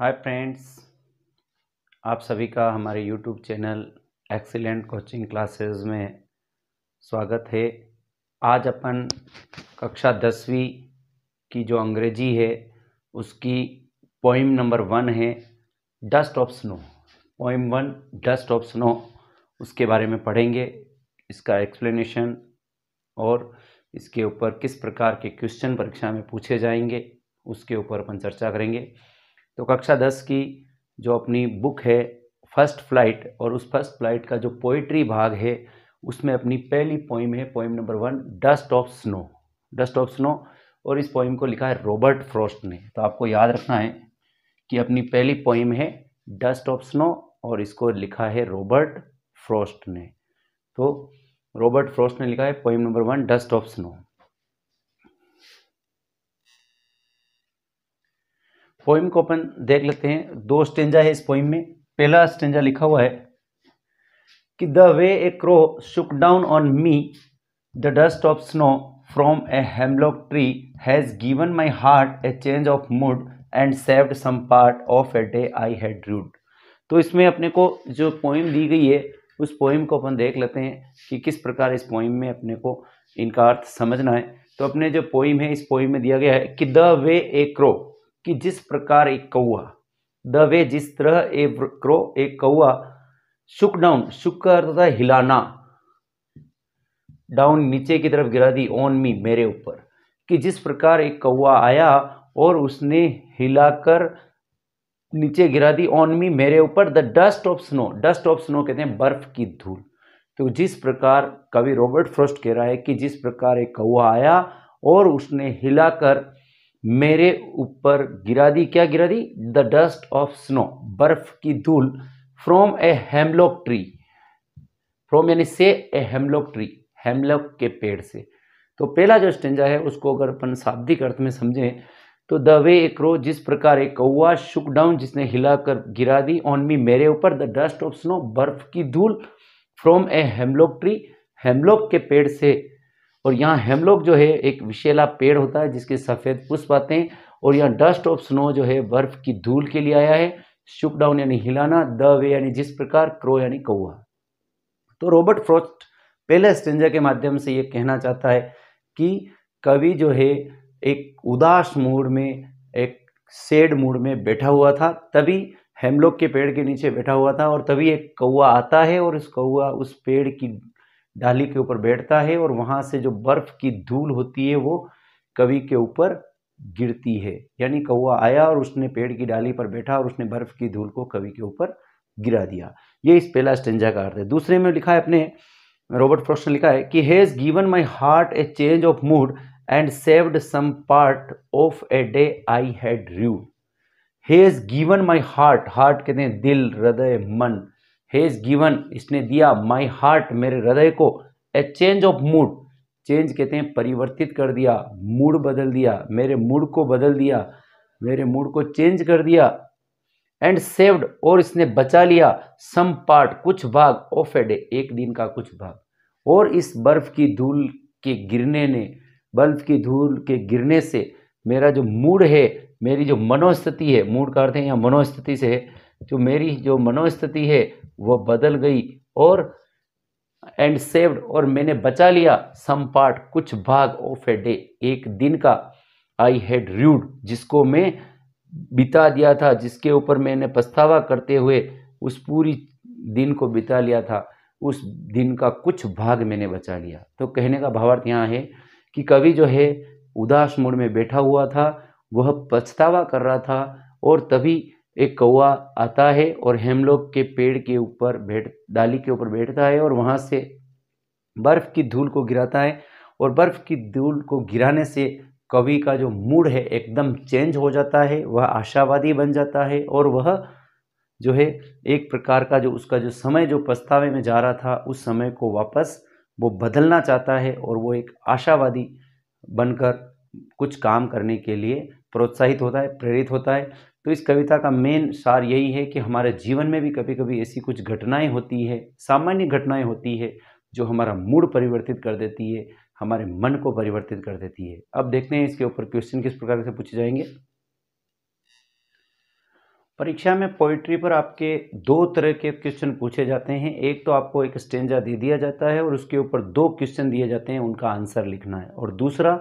hi friends आप सभी का हमारे YouTube channel excellent coaching classes में स्वागत है आज अपन कक्षा दसवीं की जो अंग्रेजी है उसकी पोइम नंबर वन है dust of snow poem one dust of snow उसके बारे में पढ़ेंगे इसका एक्सप्लेनेशन और इसके ऊपर किस प्रकार के क्वेश्चन परीक्षा में पूछे जाएंगे उसके ऊपर अपन चर्चा करेंगे तो कक्षा दस की जो अपनी बुक है फर्स्ट फ्लाइट और उस फर्स्ट फ्लाइट का जो पोइट्री भाग है उसमें अपनी पहली पोइम है poem number one dust of snow dust of snow और इस पोइम को लिखा है रॉबर्ट फ्रॉस्ट ने तो आपको याद रखना है कि अपनी पहली पोइम है डस्ट ऑफ स्नो और इसको लिखा है रॉबर्ट फ्रॉस्ट ने तो रॉबर्ट फ्रॉस्ट ने लिखा है poem number one dust of snow poem को अपन देख लेते हैं दो स्टेंजा है इस पोइम में पहला स्टेंजा लिखा हुआ है कि the way a crow shook down on me the dust of snow from a hemlock tree has given my heart a change of mood and saved some part of a day I had rued तो इसमें अपने को जो poem दी गई है उस poem को अपन देख लेते हैं कि किस प्रकार इस पोइम में अपने को इनका अर्थ समझना है तो अपने जो पोइम है इस पोइम में दिया गया है कि द वे ए क्रो कि जिस प्रकार एक कौआ द वे जिस तरह ए क्रो एक कौआ सुक डाउन सुक का अर्थ होता है हिलाना डाउन नीचे की तरफ गिरा दी ऑन मी मेरे ऊपर कि जिस प्रकार एक कौआ आया और उसने हिलाकर नीचे गिरा दी ऑन मी मेरे ऊपर the dust of snow dust of snow कहते हैं बर्फ की धूल तो जिस प्रकार कवि रॉबर्ट फ्रोस्ट कह रहा है कि जिस प्रकार एक कौआ आया और उसने हिलाकर मेरे ऊपर गिरा दी क्या गिरा दी द डस्ट ऑफ स्नो बर्फ की धूल from a hemlock tree from यानी से ए हेमलॉक ट्री हेमलॉक के पेड़ से तो पहला जो स्टेंजा है उसको अगर अपन शाब्दिक अर्थ में समझें तो द वे एक रो जिस प्रकार एक कौआ शुक डाउन जिसने हिलाकर गिरा दी ऑन मी मेरे ऊपर द डस्ट ऑफ स्नो बर्फ की धूल from a hemlock tree hemlock के पेड़ से और यहाँ हेमलॉक जो है एक विशेला पेड़ होता है जिसके सफ़ेद पुष्प आते हैं और यहाँ डस्ट ऑफ स्नो जो है बर्फ की धूल के लिए आया है शुप डाउन यानी हिलाना द वे यानी जिस प्रकार क्रो यानी कौआ तो रॉबर्ट फ्रॉस्ट पहले स्टेंजा के माध्यम से ये कहना चाहता है कि कवि जो है एक उदास मूड में एक सेड मूड में बैठा हुआ था तभी हेमलॉक के पेड़ के नीचे बैठा हुआ था और तभी एक कौआ आता है और उस कौआ उस पेड़ की डाली के ऊपर बैठता है और वहां से जो बर्फ़ की धूल होती है वो कवि के ऊपर गिरती है यानी कौआ आया और उसने पेड़ की डाली पर बैठा और उसने बर्फ़ की धूल को कवि के ऊपर गिरा दिया ये इस पहला स्टेंजा का अर्थ है दूसरे में लिखा है अपने रॉबर्ट फ्रॉस्ट ने लिखा है कि has given my heart a change of mood and saved some part of a day I had rue has given my heart heart कहते हैं दिल हृदय मन हैज़ गिवन इसने दिया माई हार्ट मेरे हृदय को a change of mood change कहते हैं परिवर्तित कर दिया मूड बदल दिया मेरे मूड को बदल दिया मेरे मूड को चेंज कर दिया एंड सेव्ड और इसने बचा लिया सम पार्ट कुछ भाग ऑफ ए डे एक दिन का कुछ भाग और इस बर्फ़ की धूल के गिरने ने बर्फ की धूल के गिरने से मेरा जो मूड है मेरी जो मनोस्थिति है मूड का अर्थ है यहाँ मनोस्थिति से है जो मेरी जो मनोस्थिति है वो बदल गई और एंड सेव्ड और मैंने बचा लिया सम पार्ट कुछ भाग ऑफ ए डे एक दिन का आई हैड र्यूड जिसको मैं बिता दिया था जिसके ऊपर मैंने पछतावा करते हुए उस पूरी दिन को बिता लिया था उस दिन का कुछ भाग मैंने बचा लिया तो कहने का भावार्थ यहाँ है कि कवि जो है उदास मूड में बैठा हुआ था वह पछतावा कर रहा था और तभी एक कौआ आता है और हेमलोक के पेड़ के ऊपर बैठ डाली के ऊपर बैठता है और वहाँ से बर्फ़ की धूल को गिराता है और बर्फ़ की धूल को गिराने से कवि का जो मूड है एकदम चेंज हो जाता है वह आशावादी बन जाता है और वह जो है एक प्रकार का जो उसका जो समय जो पछतावे में जा रहा था उस समय को वापस वो बदलना चाहता है और वो एक आशावादी बनकर कुछ काम करने के लिए प्रोत्साहित होता है प्रेरित होता है तो इस कविता का मेन सार यही है कि हमारे जीवन में भी कभी कभी ऐसी कुछ घटनाएं होती है सामान्य घटनाएं होती है जो हमारा मूड परिवर्तित कर देती है हमारे मन को परिवर्तित कर देती है अब देखते हैं इसके ऊपर क्वेश्चन किस प्रकार से पूछे जाएंगे परीक्षा में पोइट्री पर आपके दो तरह के क्वेश्चन पूछे जाते हैं एक तो आपको एक स्टेंजा दे दिया जाता है और उसके ऊपर दो क्वेश्चन दिए जाते हैं उनका आंसर लिखना है और दूसरा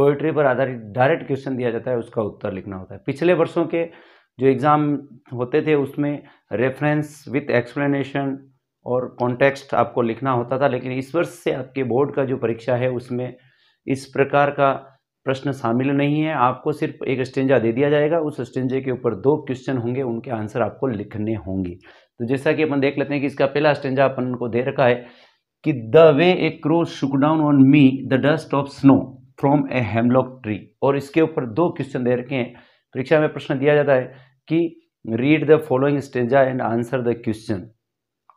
पोइट्री पर आधारित डायरेक्ट क्वेश्चन दिया जाता है उसका उत्तर लिखना होता है पिछले वर्षों के जो एग्ज़ाम होते थे उसमें रेफरेंस विथ एक्सप्लेनेशन और कॉन्टेक्स्ट आपको लिखना होता था लेकिन इस वर्ष से आपके बोर्ड का जो परीक्षा है उसमें इस प्रकार का प्रश्न शामिल नहीं है आपको सिर्फ एक स्टेंजा दे दिया जाएगा उस स्टेंजे के ऊपर दो क्वेश्चन होंगे उनके आंसर आपको लिखने होंगे तो जैसा कि अपन देख लेते हैं कि इसका पहला स्टेंजा अपन को दे रखा है कि the way a crow shook down on me the dust of snow from a hemlock tree और इसके ऊपर दो क्वेश्चन दे रखे हैं परीक्षा में प्रश्न दिया जाता है कि read the following stanza and answer the question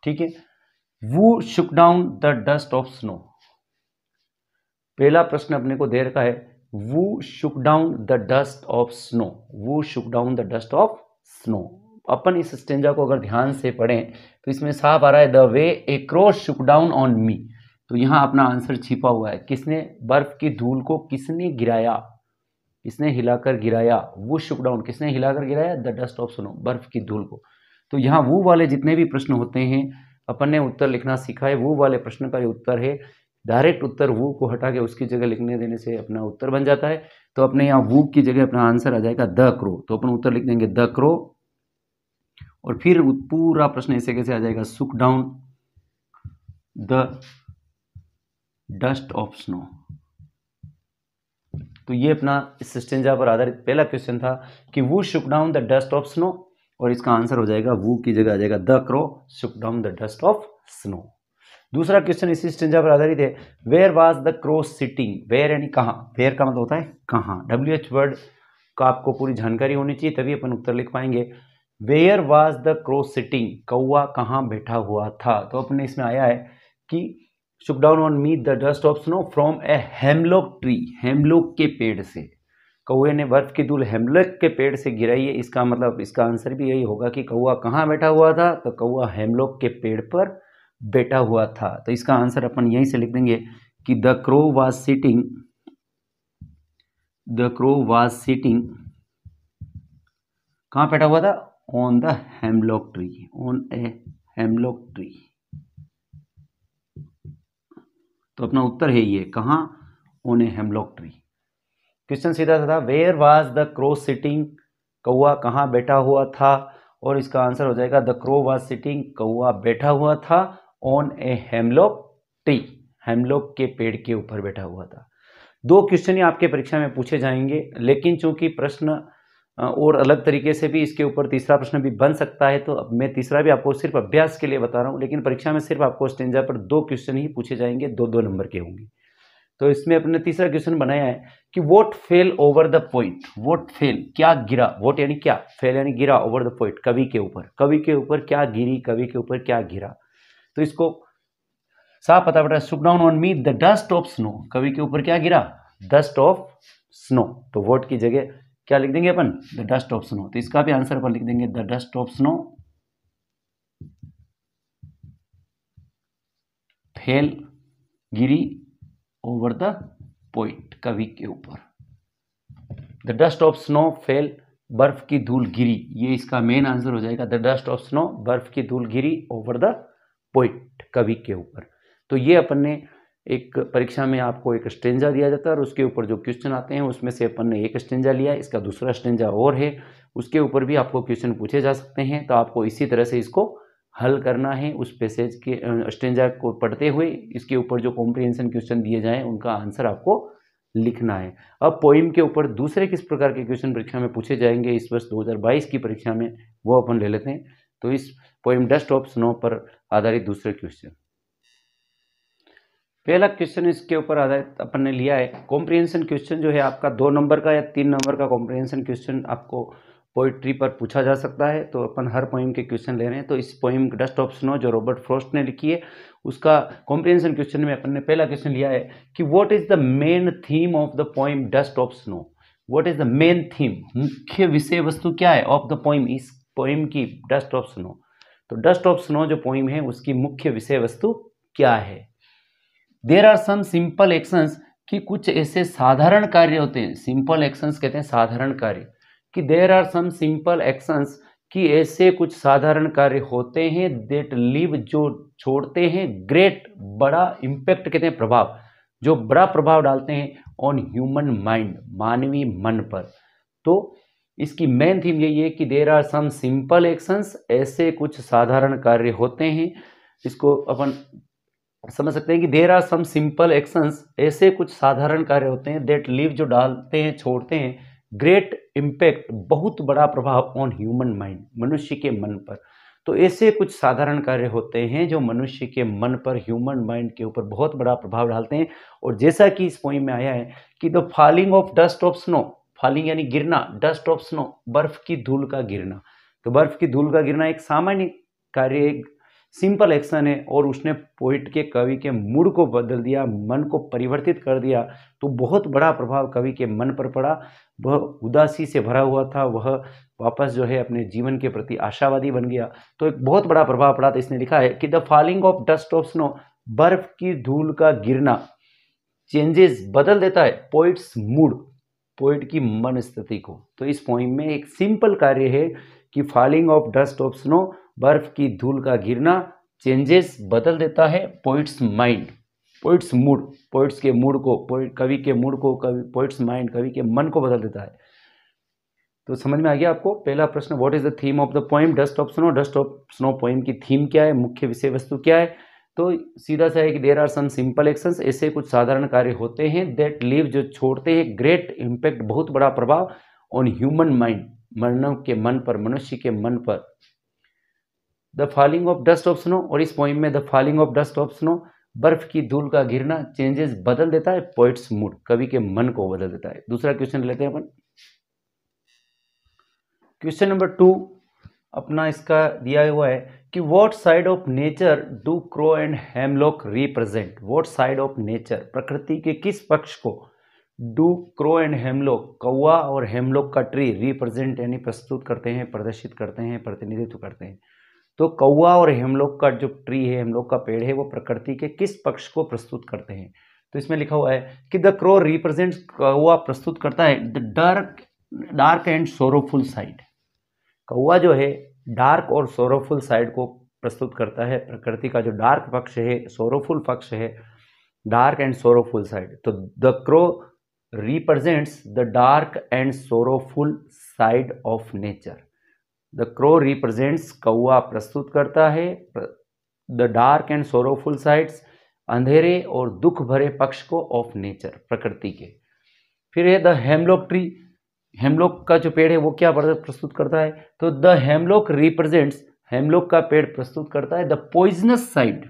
ठीक है who shook down the dust of snow पहला प्रश्न अपने को दे रखा है who shook down the dust of snow who shook down the dust of snow अपन इस स्टेंजा को अगर ध्यान से पढ़ें तो इसमें साफ आ रहा है the way a crow shook down on me तो यहाँ अपना आंसर छिपा हुआ है किसने बर्फ़ की धूल को किसने गिराया किसने हिलाकर गिराया वो शुकडाउन किसने हिलाकर गिराया द डस्ट ऑफ सुनो बर्फ़ की धूल को तो यहाँ वो वाले जितने भी प्रश्न होते हैं अपन ने उत्तर लिखना सीखा है वो वाले प्रश्न का ये उत्तर है डायरेक्ट उत्तर वो को हटा के उसकी जगह लिखने देने से अपना उत्तर बन जाता है तो अपने यहाँ वो की जगह अपना आंसर आ जाएगा द क्रो तो अपन उत्तर लिख देंगे द क्रो और फिर पूरा प्रश्न ऐसे कैसे आ जाएगा shook down the dust of snow तो ये अपना इस सिस्टेंजा पर आधारित पहला क्वेश्चन था कि who shook down the dust of snow और इसका आंसर हो जाएगा वो की जगह आ जाएगा the crow shook down the dust of snow दूसरा क्वेश्चन इसी स्टेंजा पर आधारित है where was the crow sitting where यानी कहाँ वेयर का मतलब होता है कहाँ डब्ल्यू एच वर्ड का आपको पूरी जानकारी होनी चाहिए तभी अपन उत्तर लिख पाएंगे where was the crow sitting कौआ कहाँ बैठा हुआ था तो अपने इसमें आया है कि shook down on me the dust of snow from a hemlock tree hemlock के पेड़ से कौए ने बर्फ की धूल हेमलॉक के पेड़ से गिराई है इसका मतलब इसका आंसर भी यही होगा कि कौआ कहाँ बैठा हुआ था तो कौआ हेमलॉक के पेड़ पर बैठा हुआ था तो इसका आंसर अपन यहीं से लिख देंगे कि the crow was sitting the crow was sitting कहाँ बैठा हुआ था on the hemlock tree on a hemlock tree तो अपना उत्तर है ये कहाँ ओने हेमलॉक ट्री क्वेश्चन सीधा था where was the crow sitting कौआ कहाँ बैठा हुआ था और इसका आंसर हो जाएगा द क्रो वाज सिटिंग कौआ बैठा हुआ था on a hemlock tree hemlock के पेड़ के ऊपर बैठा हुआ था दो क्वेश्चन ही आपके परीक्षा में पूछे जाएंगे लेकिन चूंकि प्रश्न और अलग तरीके से भी इसके ऊपर तीसरा प्रश्न भी बन सकता है तो मैं तीसरा भी आपको सिर्फ अभ्यास के लिए बता रहा हूँ लेकिन परीक्षा में सिर्फ आपको स्टेंजा पर दो क्वेश्चन ही पूछे जाएंगे दो दो नंबर के होंगे तो इसमें अपने तीसरा क्वेश्चन बनाया है कि what fell over the poet what fell क्या गिरा वोट यानी क्या फेल यानी गिरा ओवर द पॉइंट कवि के ऊपर कवि के ऊपर क्या गिरी कवि के ऊपर क्या गिरा तो इसको साफ पता पड़ा shook down on me the dust of snow कवि के ऊपर क्या गिरा डस्ट ऑफ स्नो तो वोट की जगह क्या लिख देंगे अपन द डस्ट ऑफ स्नो तो इसका भी आंसर अपन लिख देंगे the dust of snow fell गिरी ओवर द पॉइंट कवि के ऊपर the dust of snow fell बर्फ की धूल गिरी ये इसका मेन आंसर हो जाएगा द डस्ट ऑफ स्नो बर्फ की धूल गिरी ओवर द पॉइंट कवि के ऊपर तो ये अपन ने एक परीक्षा में आपको एक स्टेंजा दिया जाता है और उसके ऊपर जो क्वेश्चन आते हैं उसमें से अपन ने एक स्टेंजा लिया इसका दूसरा स्टेंजा और है उसके ऊपर भी आपको क्वेश्चन पूछे जा सकते हैं तो आपको इसी तरह से इसको हल करना है उस पैसेज के स्टेंजा को पढ़ते हुए इसके ऊपर जो कॉम्प्रिहेंसन क्वेश्चन दिए जाएँ उनका आंसर आपको लिखना है अब पोइम के ऊपर दूसरे किस प्रकार के क्वेश्चन परीक्षा में पूछे जाएंगे इस वर्ष दो की परीक्षा में वो अपन ले लेते हैं तो इस पोइम डस्ट ऑफ स्नो पर आधारित दूसरे क्वेश्चन पहला क्वेश्चन इसके ऊपर आधारित अपन ने लिया है कॉम्प्रिहेंशन क्वेश्चन जो है आपका दो नंबर का या तीन नंबर का कॉम्प्रिहेंशन क्वेश्चन आपको पोइट्री पर पूछा जा सकता है तो अपन हर पोइम के क्वेश्चन ले रहे हैं तो इस पोइम डस्ट ऑफ स्नो जो रॉबर्ट फ्रोस्ट ने लिखी है उसका कॉम्प्रिहेंशन क्वेश्चन में अपन ने पहला क्वेश्चन लिया है कि what is the main theme of the poem dust of snow what is the main theme मुख्य विषय वस्तु क्या है ऑफ द पोइम इस पोइम की डस्ट ऑफ स्नो तो डस्ट ऑफ स्नो जो पोइम है उसकी मुख्य विषय वस्तु क्या है there are some simple actions कि कुछ ऐसे साधारण कार्य होते हैं सिंपल एक्शंस कहते हैं साधारण कार्य कि there are some simple actions कि ऐसे कुछ साधारण कार्य होते हैं देट लिव जो छोड़ते हैं ग्रेट बड़ा इम्पैक्ट कहते हैं प्रभाव जो बड़ा प्रभाव डालते हैं ऑन ह्यूमन माइंड मानवीय मन पर तो इसकी मेन थीम यही है कि there are some simple actions ऐसे कुछ साधारण कार्य होते हैं इसको अपन समझ सकते हैं कि there are some simple actions ऐसे कुछ साधारण कार्य होते हैं देट लीव जो डालते हैं छोड़ते हैं ग्रेट इम्पैक्ट बहुत बड़ा प्रभाव ऑन ह्यूमन माइंड मनुष्य के मन पर तो ऐसे कुछ साधारण कार्य होते हैं जो मनुष्य के मन पर ह्यूमन माइंड के ऊपर बहुत बड़ा प्रभाव डालते हैं और जैसा कि इस पॉइंट में आया है कि the falling of dust of snow falling यानी गिरना डस्ट ऑफ स्नो बर्फ की धूल का गिरना तो बर्फ की धूल का गिरना एक सामान्य कार्य एक सिंपल एक्शन है और उसने पोइट के कवि के मूड को बदल दिया मन को परिवर्तित कर दिया तो बहुत बड़ा प्रभाव कवि के मन पर पड़ा वह उदासी से भरा हुआ था वह वापस जो है अपने जीवन के प्रति आशावादी बन गया तो एक बहुत बड़ा प्रभाव पड़ा था तो इसने लिखा है कि the falling of dust of snow बर्फ की धूल का गिरना चेंजेस बदल देता है पोइट्स मूड पोइट की मन स्थिति को तो इस पॉइंट में एक सिंपल कार्य है कि falling of dust of snow बर्फ की धूल का गिरना चेंजेस बदल देता है poet's mind poet's mood poet's के मूड को कवि के मूड को कवि पोइट्स माइंड कवि के मन को बदल देता है तो समझ में आ गया आपको पहला प्रश्न what is the theme of the poem dust of snow dust of snow poem की थीम क्या है मुख्य विषय वस्तु क्या है तो सीधा सा है कि there are some simple actions ऐसे कुछ साधारण कार्य होते हैं दैट लीव जो छोड़ते हैं ग्रेट इम्पैक्ट बहुत बड़ा प्रभाव ऑन ह्यूमन माइंड मानव के मन पर मनुष्य के मन पर the falling of dust of snow और इस पोइम में the falling of dust of snow बर्फ की धूल का घिरना चेंजेस बदल देता है पोइट्स मूड कवि के मन को बदल देता है दूसरा क्वेश्चन लेते हैं अपन क्वेश्चन नंबर टू अपना इसका दिया हुआ है कि what side of nature do crow and hemlock represent what side of nature प्रकृति के किस पक्ष को डू क्रो एंड हेमलॉक कौआ और हेमलॉक का ट्री रिप्रेजेंट यानी प्रस्तुत करते हैं प्रदर्शित करते हैं प्रतिनिधित्व करते हैं तो कौआ और हेमलोक का जो ट्री है हेमलोक का पेड़ है वो प्रकृति के किस पक्ष को प्रस्तुत करते हैं तो इसमें लिखा हुआ है कि द क्रो रिप्रेजेंट कौआ प्रस्तुत करता है the dark dark and sorrowful side कौआ जो है डार्क और सोरोफुल साइड को प्रस्तुत करता है प्रकृति का जो डार्क पक्ष है सोरोफुल पक्ष है डार्क एंड सोरोफुल साइड तो the crow represents the dark and sorrowful side of nature the crow represents कौआ प्रस्तुत करता है the dark and sorrowful sides अंधेरे और दुख भरे पक्ष को ऑफ नेचर प्रकृति के फिर है द हेमलॉक ट्री हेमलॉक का जो पेड़ है वो क्या प्रस्तुत करता है तो द हेमलॉक रिप्रेजेंट्स हेमलॉक का पेड़ प्रस्तुत करता है द पॉइजनस साइड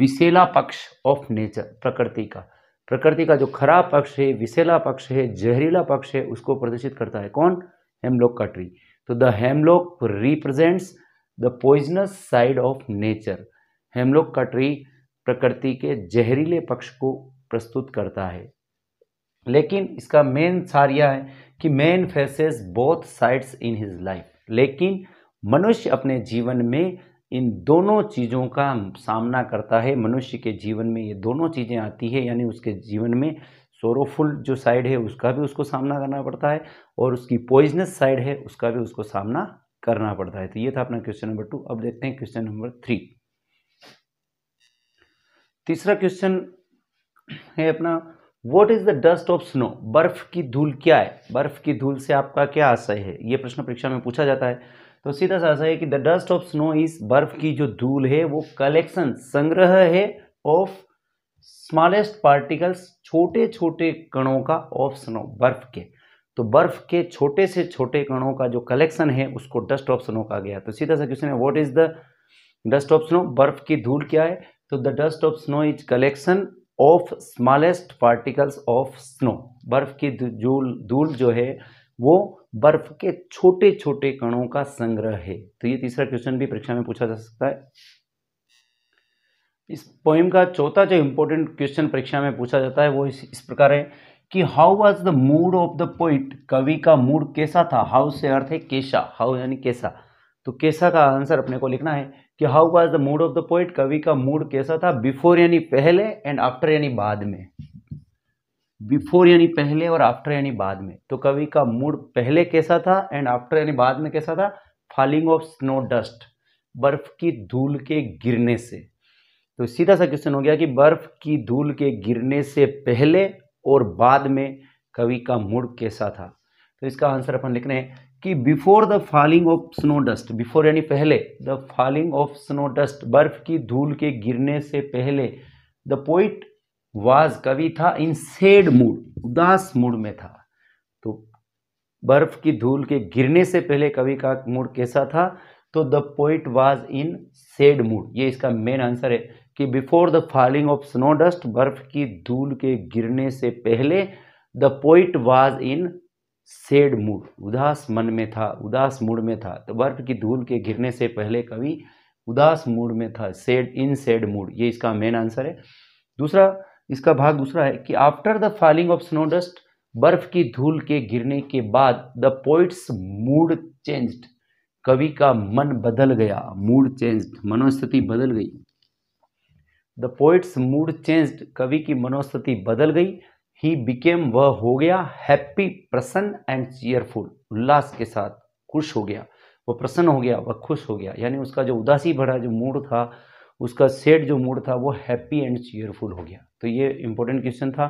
विशेला पक्ष ऑफ नेचर प्रकृति का प्रकृति का जो खराब पक्ष है विशेला पक्ष है जहरीला पक्ष है उसको प्रदर्शित करता है कौन हेमलॉक का ट्री तो the hemlock represents the poisonous side of nature hemlock का ट्री प्रकृति के जहरीले पक्ष को प्रस्तुत करता है लेकिन इसका मेन सार यह है कि man faces both sides in his life लेकिन मनुष्य अपने जीवन में इन दोनों चीज़ों का सामना करता है मनुष्य के जीवन में ये दोनों चीज़ें आती है यानी उसके जीवन में सोरोफुल जो साइड है उसका भी उसको सामना करना पड़ता है और उसकी पॉइजनस साइड है उसका भी उसको सामना करना पड़ता है तो ये था अपना क्वेश्चन नंबर टू अब देखते हैं क्वेश्चन नंबर थ्री तीसरा क्वेश्चन है अपना what is the dust of snow बर्फ की धूल क्या है बर्फ की धूल से आपका क्या आशय है ये प्रश्न परीक्षा में पूछा जाता है तो सीधा सा आशय है कि the dust of snow is बर्फ की जो धूल है वो कलेक्शन संग्रह है ऑफ स्मॉलेस्ट पार्टिकल्स छोटे छोटे कणों का स्नो बर्फ के तो बर्फ के छोटे से छोटे कणों का जो कलेक्शन है उसको डस्ट ऑप्शनों कहा गया तो सीधा सा क्वेश्चन है what is the dust of snow बर्फ की धूल क्या है तो the dust of snow is collection of smallest particles of snow बर्फ की धूल धूल जो है वो बर्फ के छोटे छोटे कणों का संग्रह है तो ये तीसरा क्वेश्चन भी परीक्षा में पूछा जा सकता है इस पोइम का चौथा जो इम्पोर्टेंट क्वेश्चन परीक्षा में पूछा जाता है वो इस, इस प्रकार है कि how was the mood of the poet कवि का मूड कैसा था हाउ से अर्थ है कैसा हाउ यानी कैसा तो कैसा का आंसर अपने को लिखना है कि how was the mood of the poet कवि का मूड कैसा था बिफोर यानी पहले एंड आफ्टर यानी बाद में बिफोर यानी पहले और आफ्टर यानी बाद में तो कवि का मूड पहले कैसा था एंड आफ्टर यानी बाद में कैसा था फॉलिंग ऑफ स्नो डस्ट बर्फ की धूल के गिरने से तो सीधा सा क्वेश्चन हो गया कि बर्फ की धूल के गिरने से पहले और बाद में कवि का मूड कैसा था तो इसका आंसर अपन लिख रहे हैं कि before the falling of snow dust before यानी पहले the falling of snow dust बर्फ की धूल के गिरने से पहले द पोइट वाज कवि था इन सेड मूड उदास मूड में था तो बर्फ की धूल के गिरने से पहले कवि का मूड कैसा था तो the poet was in sad mood ये इसका मेन आंसर है कि before the falling of snow dust बर्फ की धूल के गिरने से पहले the poet was in sad mood उदास मन में था उदास मूड में था तो बर्फ की धूल के गिरने से पहले कवि उदास मूड में था सेड इन सेड मूड ये इसका मेन आंसर है दूसरा इसका भाग दूसरा है कि after the falling of snow dust बर्फ की धूल के गिरने के बाद द पोइट्स मूड चेंज्ड कवि का मन बदल गया मूड चेंज्ड मनोस्थिति बदल गई द पोइट्स मूड चेंज्ड कवि की मनोस्थिति बदल गई ही बिकेम वह हो गया हैप्पी प्रसन्न एंड चीयरफुल उल्लास के साथ खुश हो गया वह प्रसन्न हो गया वह खुश हो गया यानी उसका जो उदासी भरा जो मूड था उसका सेट जो मूड था वो हैप्पी एंड चीयरफुल हो गया तो ये इंपॉर्टेंट क्वेश्चन था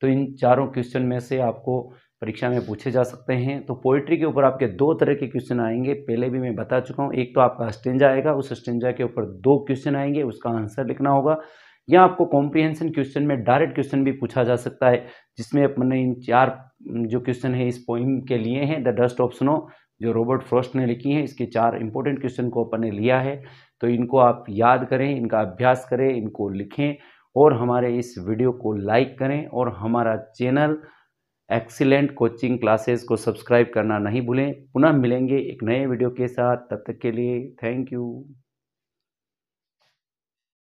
तो इन चारों क्वेश्चन में से आपको परीक्षा में पूछे जा सकते हैं तो पोइट्री के ऊपर आपके दो तरह के क्वेश्चन आएंगे पहले भी मैं बता चुका हूँ एक तो आपका स्टेंजा आएगा उस स्टेंजा के ऊपर दो क्वेश्चन आएंगे उसका आंसर लिखना होगा या आपको कॉम्प्रिहेंशन क्वेश्चन में डायरेक्ट क्वेश्चन भी पूछा जा सकता है जिसमें अपने इन चार जो क्वेश्चन है इस पोइम के लिए हैं द डस्ट ऑफ स्नो जो रॉबर्ट फ्रॉस्ट ने लिखी है इसके चार इंपॉर्टेंट क्वेश्चन को अपन ने लिया है तो इनको आप याद करें इनका अभ्यास करें इनको लिखें और हमारे इस वीडियो को लाइक करें और हमारा चैनल एक्सीलेंट कोचिंग क्लासेस को सब्सक्राइब करना नहीं भूलें पुनः मिलेंगे एक नए वीडियो के साथ तब तक के लिए थैंक यू